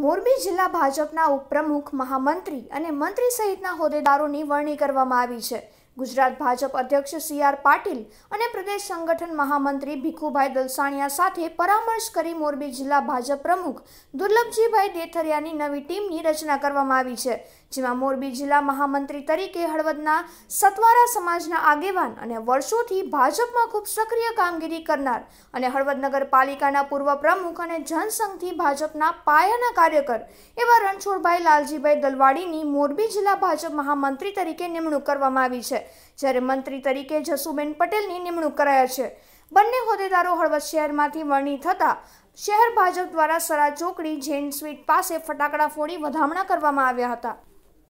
મોરબી જિલ્લા ભાજપના ઉપપ્રમુખ મહામંત્રી અને મંત્રી સહિતના હોદ્દેદારોની વરણી કરવામાં આવી છે ગુજરાત ભાજપ અધ્યક્ષ સી આર પાટીલ અને પ્રદેશ સંગઠન મહામંત્રી ભીખુભાઈ દલસાણિયા સાથે પરામર્શ કરી મોરબી જિલ્લા ભાજપ પ્રમુખ દુર્લભજીભાઈ દેથરિયાની નવી ટીમની રચના કરવામાં આવી છે જેમાં મોરબી જિલ્લા મહામંત્રી તરીકે હળવદના સતવારા સમાજના આગેવાન અને વર્ષોથી ભાજપમાં ખૂબ સક્રિય કામગીરી કરનાર અને હળવદ નગરપાલિકાના પૂર્વ પ્રમુખ અને જનસંઘથી ભાજપના પાયાના કાર્યકર એવા રણછોડભાઈ લાલજીભાઈ દલવાડીની મોરબી જિલ્લા ભાજપ મહામંત્રી તરીકે નિમણૂક કરવામાં આવી છે જ્યારે મંત્રી તરીકે જસુબેન પટેલની નિમણૂક કરાયા છે બંને હોદ્દેદારો હળવદ શહેરમાંથી વરણી થતાં શહેર ભાજપ દ્વારા સરા ચોકડી જૈન સ્વીટ પાસે ફટાકડા ફોડી વધામણા કરવામાં આવ્યા હતા